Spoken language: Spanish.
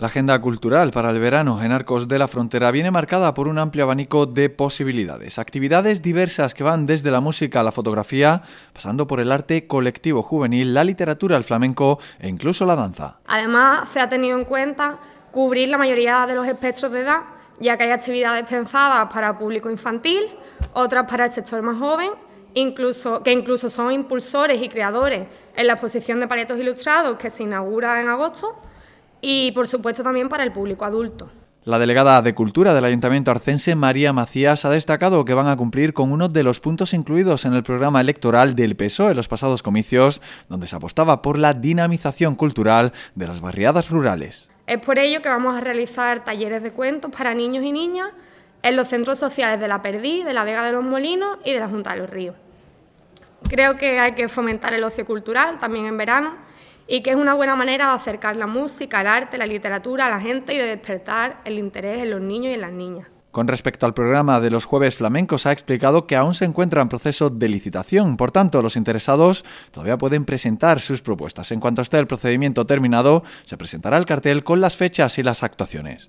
La agenda cultural para el verano en Arcos de la Frontera viene marcada por un amplio abanico de posibilidades, actividades diversas que van desde la música a la fotografía, pasando por el arte colectivo juvenil, la literatura, el flamenco e incluso la danza. Además, se ha tenido en cuenta cubrir la mayoría de los espectros de edad, ya que hay actividades pensadas para público infantil, otras para el sector más joven, incluso, que incluso son impulsores y creadores en la exposición de paletos ilustrados que se inaugura en agosto y por supuesto también para el público adulto. La delegada de Cultura del Ayuntamiento Arcense, María Macías, ha destacado que van a cumplir con uno de los puntos incluidos en el programa electoral del PSOE en los pasados comicios, donde se apostaba por la dinamización cultural de las barriadas rurales. Es por ello que vamos a realizar talleres de cuentos para niños y niñas en los centros sociales de La Perdí, de La Vega de los Molinos y de la Junta de los Ríos. Creo que hay que fomentar el ocio cultural también en verano y que es una buena manera de acercar la música, el arte, la literatura a la gente y de despertar el interés en los niños y en las niñas. Con respecto al programa de los jueves flamencos, ha explicado que aún se encuentra en proceso de licitación, por tanto, los interesados todavía pueden presentar sus propuestas. En cuanto esté el procedimiento terminado, se presentará el cartel con las fechas y las actuaciones.